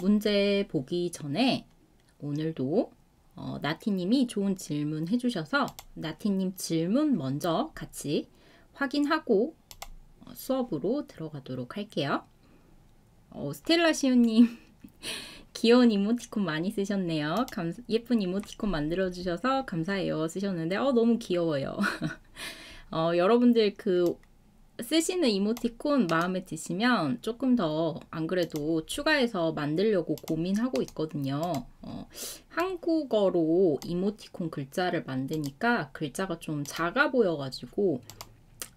문제 보기 전에 오늘도 어, 나티님이 좋은 질문 해주셔서 나티님 질문 먼저 같이 확인하고 어, 수업으로 들어가도록 할게요. 어, 스텔라 시우님 귀여운 이모티콘 많이 쓰셨네요. 감, 예쁜 이모티콘 만들어주셔서 감사해요 쓰셨는데 어, 너무 귀여워요. 어, 여러분들 그 쓰시는 이모티콘 마음에 드시면 조금 더 안 그래도 추가해서 만들려고 고민하고 있거든요. 어, 한국어로 이모티콘 글자를 만드니까 글자가 좀 작아 보여가지고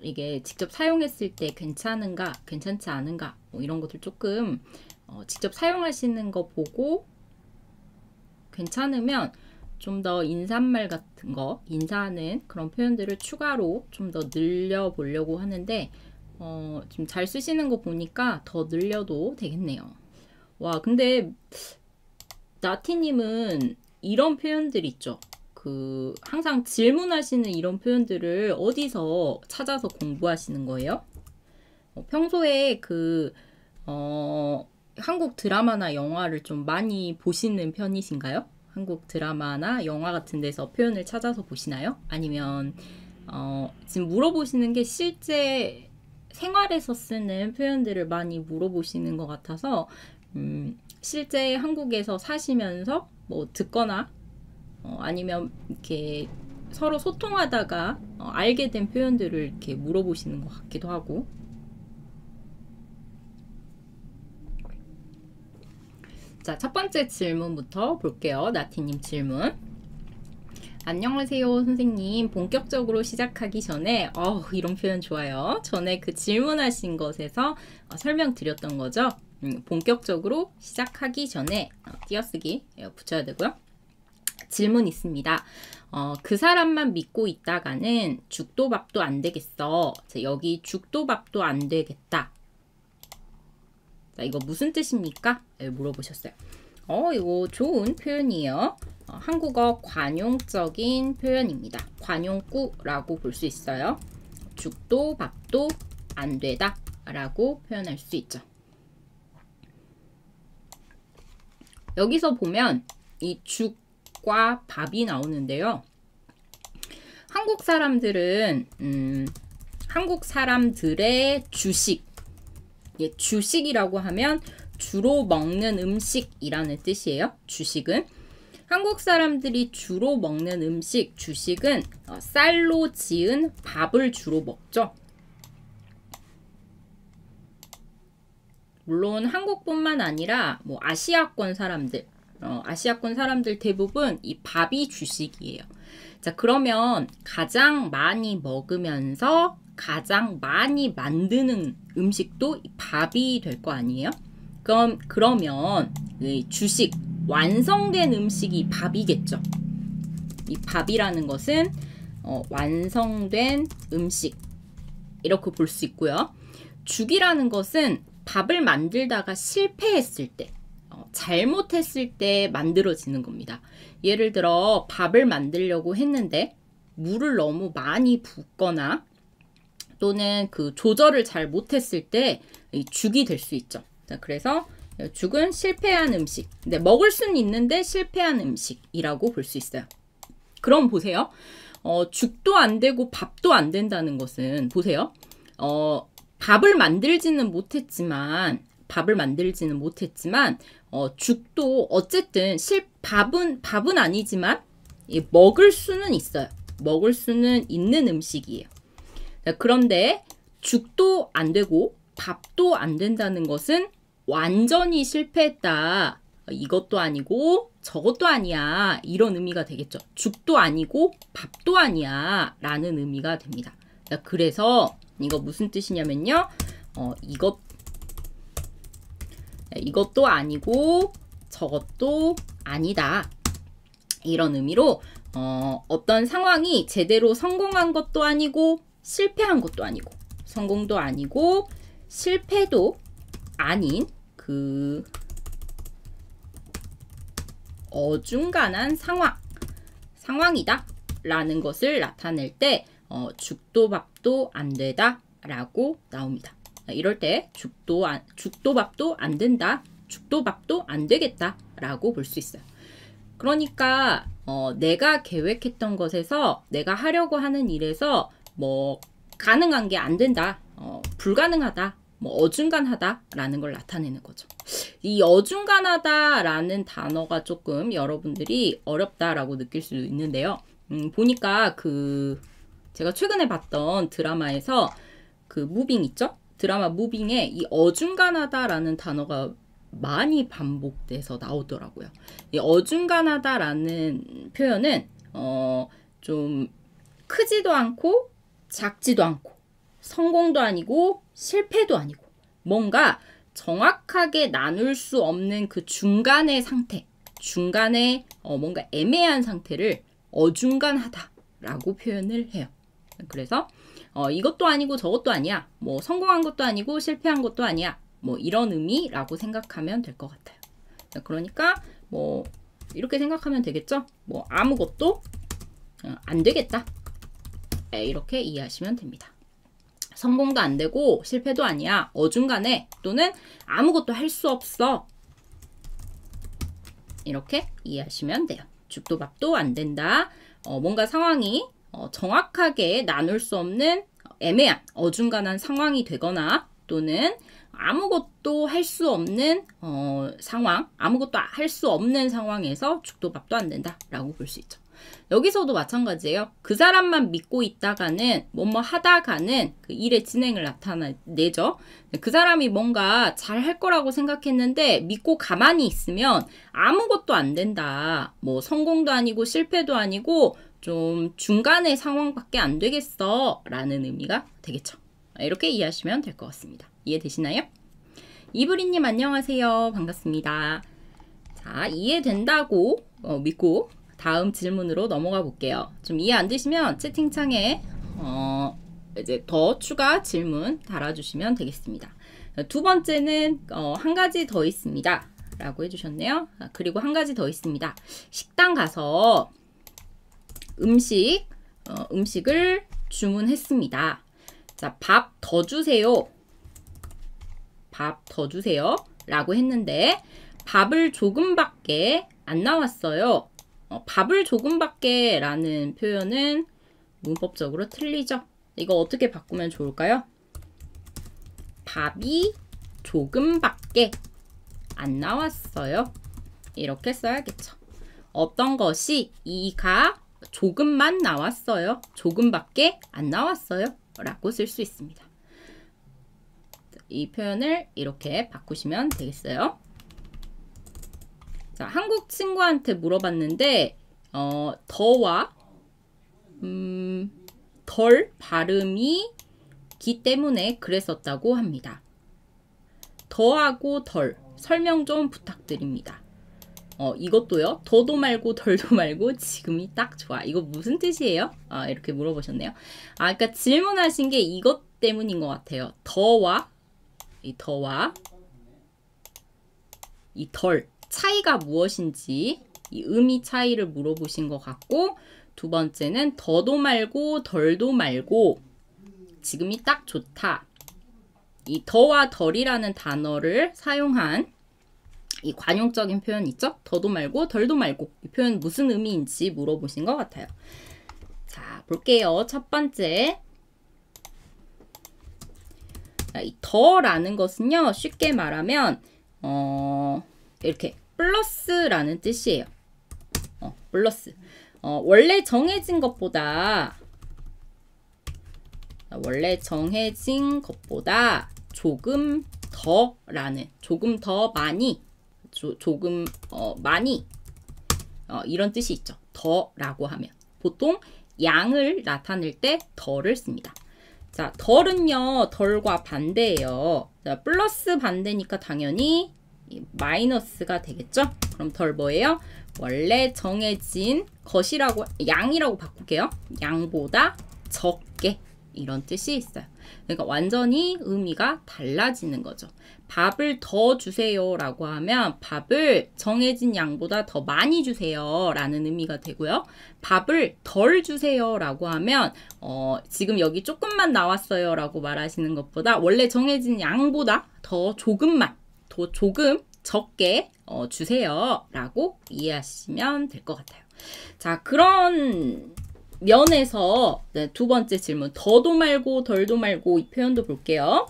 이게 직접 사용했을 때 괜찮은가, 괜찮지 않은가 뭐 이런 것들 조금 어, 직접 사용하시는 거 보고 괜찮으면 좀더 인사말 같은 거, 인사하는 그런 표현들을 추가로 좀 더 늘려보려고 하는데 어, 지금 잘 쓰시는 거 보니까 더 늘려도 되겠네요. 와, 근데 나티님은 이런 표현들 있죠. 그 항상 질문하시는 이런 표현들을 어디서 찾아서 공부하시는 거예요? 어, 평소에 그 어, 한국 드라마나 영화를 좀 많이 보시는 편이신가요? 한국 드라마나 영화 같은 데서 표현을 찾아서 보시나요? 아니면 어, 지금 물어보시는 게 실제 생활에서 쓰는 표현들을 많이 물어보시는 것 같아서 음, 실제 한국에서 사시면서 뭐 듣거나 어, 아니면 이렇게 서로 소통하다가 어, 알게 된 표현들을 이렇게 물어보시는 것 같기도 하고 자, 첫 번째 질문부터 볼게요. 나티님 질문. 안녕하세요, 선생님. 본격적으로 시작하기 전에, 어, 이런 표현 좋아요. 전에 그 질문하신 것에서 어, 설명드렸던 거죠. 음, 본격적으로 시작하기 전에 어, 띄어쓰기 예, 붙여야 되고요. 질문 있습니다. 어, 그 사람만 믿고 있다가는 죽도 밥도 안 되겠어. 여기 죽도 밥도 안 되겠다. 자, 이거 무슨 뜻입니까? 예, 물어보셨어요. 어, 이거 좋은 표현이에요. 어, 한국어 관용적인 표현입니다. 관용구라고 볼 수 있어요. 죽도 밥도 안 되다 라고 표현할 수 있죠. 여기서 보면 이 죽과 밥이 나오는데요. 한국 사람들은 음, 한국 사람들의 주식 예, 주식이라고 하면 주로 먹는 음식이라는 뜻이에요. 주식은 한국 사람들이 주로 먹는 음식, 주식은 어, 쌀로 지은 밥을 주로 먹죠. 물론 한국뿐만 아니라 뭐 아시아권 사람들, 어, 아시아권 사람들 대부분 이 밥이 주식이에요. 자, 그러면 가장 많이 먹으면서 가장 많이 만드는 음식도 밥이 될 거 아니에요? 그럼 그러면 주식 완성된 음식이 밥이겠죠. 이 밥이라는 것은 어, 완성된 음식 이렇게 볼 수 있고요. 죽이라는 것은 밥을 만들다가 실패했을 때 어, 잘못했을 때 만들어지는 겁니다. 예를 들어 밥을 만들려고 했는데 물을 너무 많이 붓거나 또는 그 조절을 잘 못했을 때 죽이 될 수 있죠. 자, 그래서 죽은 실패한 음식. 근 먹을 수는 있는데 실패한 음식이라고 볼 수 있어요. 그럼 보세요. 어, 죽도 안 되고 밥도 안 된다는 것은 보세요. 어, 밥을 만들지는 못했지만 밥을 만들지는 못했지만 어, 죽도 어쨌든 실 밥은 밥은 아니지만 먹을 수는 있어요. 먹을 수는 있는 음식이에요. 자, 그런데 죽도 안 되고 밥도 안 된다는 것은 완전히 실패했다. 이것도 아니고 저것도 아니야. 이런 의미가 되겠죠. 죽도 아니고 밥도 아니야. 라는 의미가 됩니다. 자, 그래서 이거 무슨 뜻이냐면요. 어, 이것, 이것도 아니고 저것도 아니다. 이런 의미로 어, 어떤 상황이 제대로 성공한 것도 아니고 실패한 것도 아니고 성공도 아니고 실패도 아닌 그 어중간한 상황 상황이다 라는 것을 나타낼 때 어, 죽도 밥도 안 되다 라고 나옵니다. 이럴 때 죽도 안, 죽도 밥도 안 된다 죽도 밥도 안 되겠다 라고 볼 수 있어요. 그러니까 어, 내가 계획했던 것에서 내가 하려고 하는 일에서 뭐 가능한 게 안 된다, 어, 불가능하다, 뭐 어중간하다라는 걸 나타내는 거죠. 이 어중간하다라는 단어가 조금 여러분들이 어렵다라고 느낄 수 있는데요. 음, 보니까 그 제가 최근에 봤던 드라마에서 그 무빙 있죠? 드라마 무빙에 이 어중간하다라는 단어가 많이 반복돼서 나오더라고요. 이 어중간하다라는 표현은 어, 좀 크지도 않고 작지도 않고 성공도 아니고 실패도 아니고 뭔가 정확하게 나눌 수 없는 그 중간의 상태, 중간에 어 뭔가 애매한 상태를 어중간하다라고 표현을 해요. 그래서 어 이것도 아니고 저것도 아니야. 뭐 성공한 것도 아니고 실패한 것도 아니야. 뭐 이런 의미라고 생각하면 될 것 같아요. 그러니까 뭐 이렇게 생각하면 되겠죠? 뭐 아무것도 어, 안 되겠다. 네, 이렇게 이해하시면 됩니다. 성공도 안 되고 실패도 아니야. 어중간해 또는 아무것도 할 수 없어. 이렇게 이해하시면 돼요. 죽도 밥도 안 된다. 어, 뭔가 상황이 어, 정확하게 나눌 수 없는 어, 애매한 어중간한 상황이 되거나 또는 아무것도 할 수 없는 어, 상황, 아무것도 할 수 없는 상황에서 죽도 밥도 안 된다라고 볼 수 있죠. 여기서도 마찬가지예요. 그 사람만 믿고 있다가는 뭐 뭐 하다가는 그 일의 진행을 나타내죠. 그 사람이 뭔가 잘 할 거라고 생각했는데 믿고 가만히 있으면 아무것도 안 된다. 뭐 성공도 아니고 실패도 아니고 좀 중간의 상황밖에 안 되겠어 라는 의미가 되겠죠. 이렇게 이해하시면 될 것 같습니다. 이해되시나요? 이브리님 안녕하세요. 반갑습니다. 자, 이해된다고 어, 믿고 다음 질문으로 넘어가 볼게요. 좀 이해 안 되시면 채팅창에 어, 이제 더 추가 질문 달아주시면 되겠습니다. 두 번째는 어, 한 가지 더 있습니다. 라고 해주셨네요. 아, 그리고 한 가지 더 있습니다. 식당 가서 음식, 어, 음식을 주문했습니다. 자, 밥 더 주세요. 밥 더 주세요. 라고 했는데 밥을 조금밖에 안 나왔어요. 어, 밥을 조금밖에 라는 표현은 문법적으로 틀리죠. 이거 어떻게 바꾸면 좋을까요? 밥이 조금밖에 안 나왔어요. 이렇게 써야겠죠. 어떤 것이 이가 조금만 나왔어요. 조금밖에 안 나왔어요. 라고 쓸 수 있습니다. 이 표현을 이렇게 바꾸시면 되겠어요. 자, 한국 친구한테 물어봤는데 어, 더와 음, 덜 발음이 기 때문에 그랬었다고 합니다. 더하고 덜 설명 좀 부탁드립니다. 어, 이것도요. 더도 말고 덜도 말고 지금이 딱 좋아. 이거 무슨 뜻이에요? 아, 이렇게 물어보셨네요. 아, 그러니까 질문하신 게 이것 때문인 것 같아요. 더와 이 더와 이덜 차이가 무엇인지 이 의미 차이를 물어보신 것 같고 두 번째는 더도 말고 덜도 말고 지금이 딱 좋다. 이 더와 덜이라는 단어를 사용한 이 관용적인 표현 있죠? 더도 말고 덜도 말고 이 표현 무슨 의미인지 물어보신 것 같아요. 자, 볼게요. 첫 번째. 이 더라는 것은요, 쉽게 말하면, 어, 이렇게 플러스라는 뜻이에요. 어, 플러스. 어, 원래 정해진 것보다 원래 정해진 것보다 조금 더라는 조금 더 많이 조, 조금 어, 많이 어, 이런 뜻이 있죠. 더라고 하면 보통 양을 나타낼 때 덜을 씁니다. 자, 덜은요, 덜과 반대예요. 자, 플러스 반대니까 당연히 마이너스가 되겠죠? 그럼 덜 뭐예요? 원래 정해진 것이라고 양이라고 바꿀게요. 양보다 적게 이런 뜻이 있어요. 그러니까 완전히 의미가 달라지는 거죠. 밥을 더 주세요 라고 하면 밥을 정해진 양보다 더 많이 주세요 라는 의미가 되고요. 밥을 덜 주세요 라고 하면 어, 지금 여기 조금만 나왔어요 라고 말하시는 것보다 원래 정해진 양보다 더 조금만 더 조금 적게 어, 주세요. 라고 이해하시면 될 것 같아요. 자, 그런 면에서 네, 두 번째 질문. 더도 말고 덜도 말고 이 표현도 볼게요.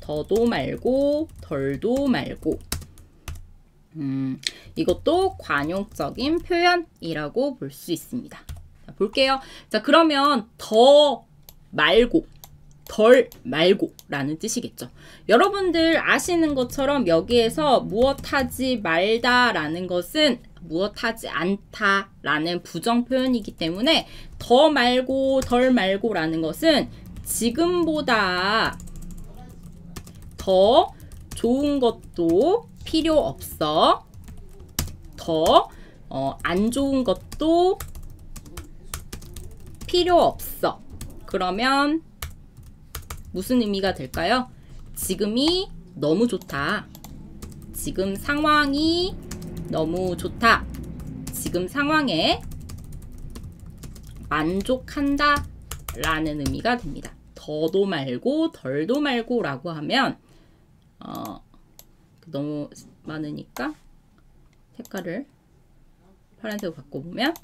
더도 말고 덜도 말고 음, 이것도 관용적인 표현이라고 볼 수 있습니다. 볼게요. 자, 그러면 더 말고 덜 말고 라는 뜻이겠죠. 여러분들 아시는 것처럼 여기에서 무엇하지 말다 라는 것은 무엇하지 않다 라는 부정 표현이기 때문에 더 말고 덜 말고 라는 것은 지금보다 더 좋은 것도 필요 없어 더안 어, 좋은 것도 필요 없어 그러면 무슨 의미가 될까요? 지금이 너무 좋다. 지금 상황이 너무 좋다. 지금 상황에 만족한다 라는 의미가 됩니다. 더도 말고 덜도 말고 라고 하면 어, 너무 많으니까 색깔을 파란색으로 바꿔보면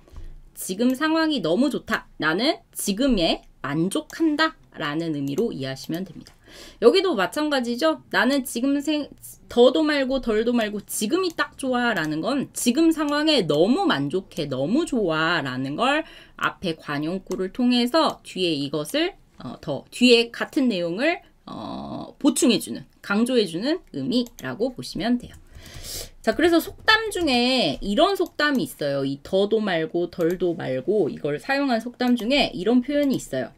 지금 상황이 너무 좋다. 나는 지금에 만족한다 라는 의미로 이해하시면 됩니다. 여기도 마찬가지죠. 나는 지금 생, 더도 말고 덜도 말고 지금이 딱 좋아 라는 건 지금 상황에 너무 만족해, 너무 좋아 라는 걸 앞에 관용구를 통해서 뒤에 이것을 어, 더, 뒤에 같은 내용을 어, 보충해주는, 강조해주는 의미라고 보시면 돼요. 자, 그래서 속담 중에 이런 속담이 있어요. 이 더도 말고 덜도 말고 이걸 사용한 속담 중에 이런 표현이 있어요.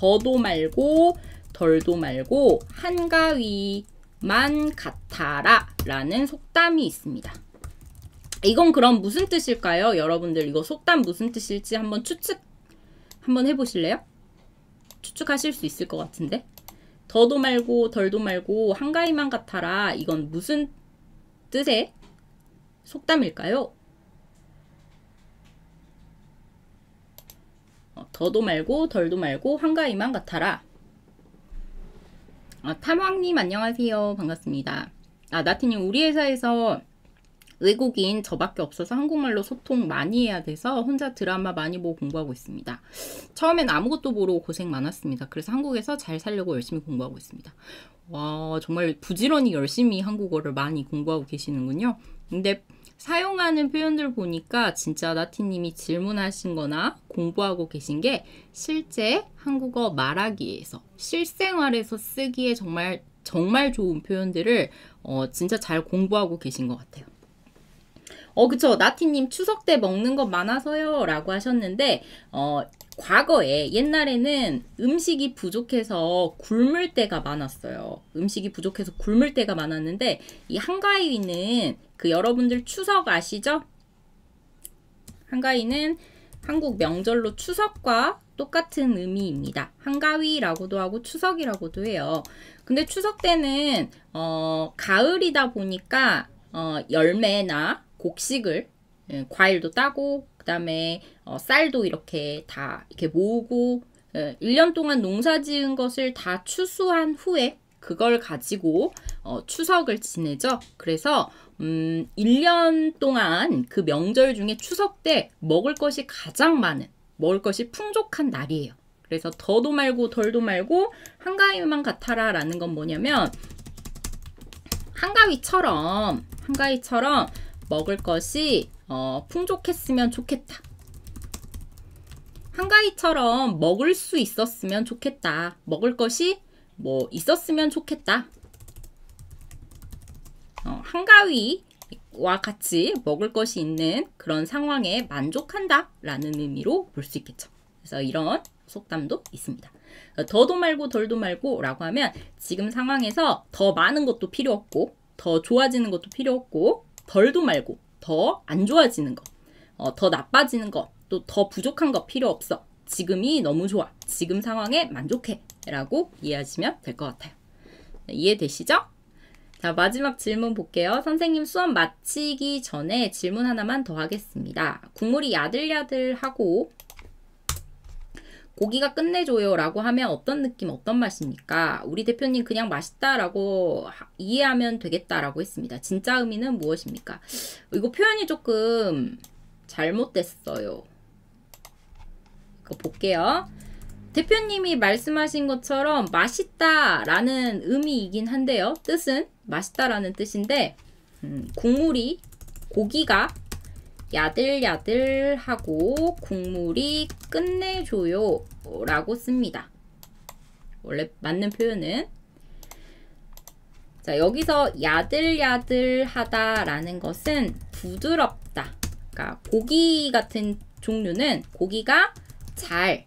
더도 말고 덜도 말고 한가위만 같아라 라는 속담이 있습니다. 이건 그럼 무슨 뜻일까요? 여러분들 이거 속담 무슨 뜻일지 한번 추측 한번 해보실래요? 추측하실 수 있을 것 같은데 더도 말고 덜도 말고 한가위만 같아라 이건 무슨 뜻의 속담일까요? 더도 말고 덜도 말고 황가위만 같아라. 아, 탐황님 안녕하세요. 반갑습니다. 아, 나티님 우리 회사에서 외국인 저밖에 없어서 한국말로 소통 많이 해야 돼서 혼자 드라마 많이 보고 공부하고 있습니다. 처음엔 아무것도 모르고 고생 많았습니다. 그래서 한국에서 잘 살려고 열심히 공부하고 있습니다. 와, 정말 부지런히 열심히 한국어를 많이 공부하고 계시는군요. 근데 사용하는 표현들 보니까 진짜 나티님이 질문하신 거나 공부하고 계신 게 실제 한국어 말하기에서 실생활에서 쓰기에 정말 정말 좋은 표현들을 어, 진짜 잘 공부하고 계신 것 같아요. 어, 그쵸. 나티님 추석 때 먹는 것 많아서요. 라고 하셨는데, 어, 과거에 옛날에는 음식이 부족해서 굶을 때가 많았어요. 음식이 부족해서 굶을 때가 많았는데, 이 한가위는 그 여러분들 추석 아시죠? 한가위는 한국 명절로 추석과 똑같은 의미입니다. 한가위라고도 하고 추석이라고도 해요. 근데 추석 때는 어, 가을이다 보니까 어, 열매나 곡식을 예, 과일도 따고 그 다음에 어, 쌀도 이렇게 다 이렇게 모으고 1년 예, 동안 농사 지은 것을 다 추수한 후에 그걸 가지고 어, 추석을 지내죠. 그래서 음, 1년 동안 그 명절 중에 추석 때 먹을 것이 가장 많은 먹을 것이 풍족한 날이에요. 그래서 더도 말고 덜도 말고 한가위만 같아라 라는 건 뭐냐면 한가위처럼 한가위처럼 먹을 것이 어, 풍족했으면 좋겠다. 한가위처럼 먹을 수 있었으면 좋겠다. 먹을 것이 뭐 있었으면 좋겠다. 어, 한가위와 같이 먹을 것이 있는 그런 상황에 만족한다 라는 의미로 볼 수 있겠죠. 그래서 이런 속담도 있습니다. 더도 말고 덜도 말고 라고 하면 지금 상황에서 더 많은 것도 필요 없고 더 좋아지는 것도 필요 없고 덜도 말고 더 안 좋아지는 거, 어, 더 나빠지는 거, 또 더 부족한 거 필요 없어. 지금이 너무 좋아. 지금 상황에 만족해. 라고 이해하시면 될 것 같아요. 네, 이해되시죠? 자, 마지막 질문 볼게요. 선생님 수업 마치기 전에 질문 하나만 더 하겠습니다. 국물이 야들야들하고 고기가 끝내줘요 라고 하면 어떤 느낌 어떤 맛입니까? 우리 대표님 그냥 맛있다 라고 이해하면 되겠다 라고 했습니다. 진짜 의미는 무엇입니까? 이거 표현이 조금 잘못됐어요. 이거 볼게요. 대표님이 말씀하신 것처럼 맛있다 라는 의미이긴 한데요. 뜻은 맛있다 라는 뜻인데 음, 국물이 고기가 야들야들하고 국물이 끝내줘요 라고 씁니다. 원래 맞는 표현은 자 여기서 야들야들하다 라는 것은 부드럽다 그러니까 고기 같은 종류는 고기가 잘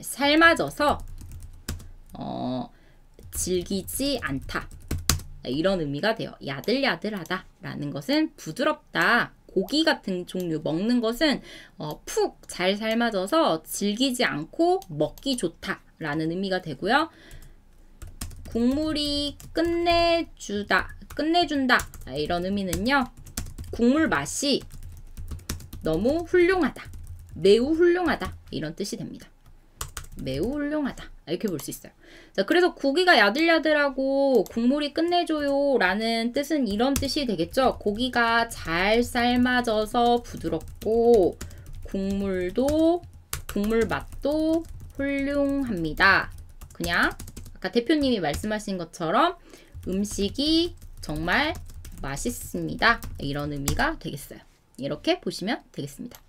삶아져서 어, 질기지 않다 이런 의미가 돼요. 야들야들하다 라는 것은 부드럽다 고기 같은 종류 먹는 것은 어, 푹잘 삶아져서 질기지 않고 먹기 좋다라는 의미가 되고요. 국물이 끝내주다, 끝내준다 이런 의미는요. 국물 맛이 너무 훌륭하다, 매우 훌륭하다 이런 뜻이 됩니다. 매우 훌륭하다 이렇게 볼 수 있어요. 자, 그래서 고기가 야들야들하고 국물이 끝내줘요 라는 뜻은 이런 뜻이 되겠죠. 고기가 잘 삶아져서 부드럽고 국물도 국물 맛도 훌륭합니다. 그냥 아까 대표님이 말씀하신 것처럼 음식이 정말 맛있습니다. 이런 의미가 되겠어요. 이렇게 보시면 되겠습니다.